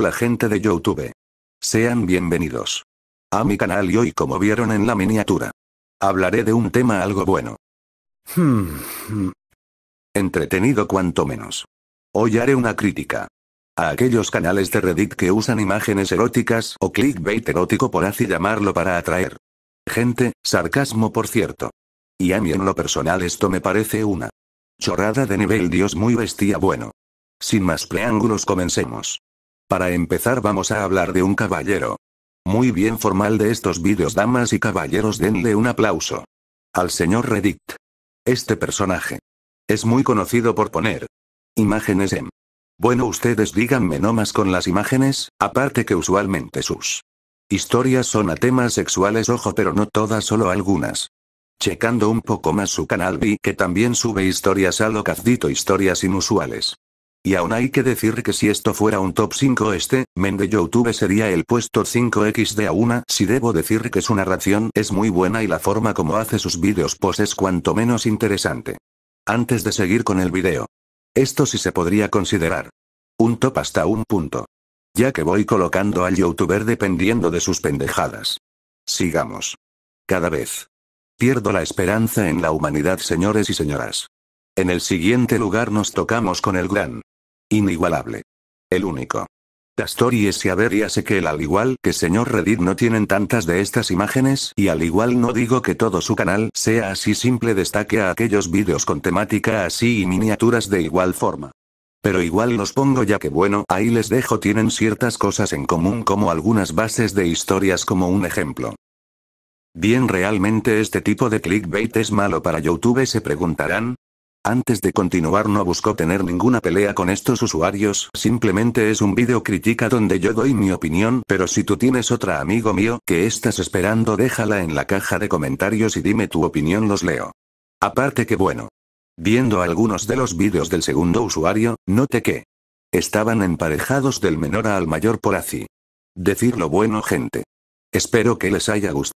la gente de Youtube. Sean bienvenidos. A mi canal y hoy como vieron en la miniatura. Hablaré de un tema algo bueno. Hmm. Entretenido cuanto menos. Hoy haré una crítica. A aquellos canales de Reddit que usan imágenes eróticas o clickbait erótico por así llamarlo para atraer. Gente, sarcasmo por cierto. Y a mí en lo personal esto me parece una chorrada de nivel Dios muy bestia bueno. Sin más preángulos comencemos. Para empezar vamos a hablar de un caballero. Muy bien formal de estos vídeos damas y caballeros denle un aplauso. Al señor Reddit. Este personaje. Es muy conocido por poner. Imágenes en. Bueno ustedes díganme no más con las imágenes, aparte que usualmente sus. Historias son a temas sexuales ojo pero no todas solo algunas. Checando un poco más su canal vi que también sube historias a lo cazdito historias inusuales. Y aún hay que decir que si esto fuera un top 5 este, men de Youtube sería el puesto 5X de a una. Si debo decir que su narración es muy buena y la forma como hace sus vídeos pues es cuanto menos interesante. Antes de seguir con el video. Esto sí se podría considerar. Un top hasta un punto. Ya que voy colocando al youtuber dependiendo de sus pendejadas. Sigamos. Cada vez. Pierdo la esperanza en la humanidad señores y señoras. En el siguiente lugar nos tocamos con el gran. Inigualable. El único. es: y ya sé que el al igual que señor Reddit no tienen tantas de estas imágenes y al igual no digo que todo su canal sea así simple destaque a aquellos vídeos con temática así y miniaturas de igual forma. Pero igual los pongo ya que bueno, ahí les dejo tienen ciertas cosas en común como algunas bases de historias como un ejemplo. Bien realmente este tipo de clickbait es malo para YouTube se preguntarán, antes de continuar no busco tener ninguna pelea con estos usuarios, simplemente es un video crítica donde yo doy mi opinión, pero si tú tienes otra amigo mío que estás esperando déjala en la caja de comentarios y dime tu opinión los leo. Aparte que bueno. Viendo algunos de los vídeos del segundo usuario, note que estaban emparejados del menor al mayor por así Decirlo bueno gente. Espero que les haya gustado.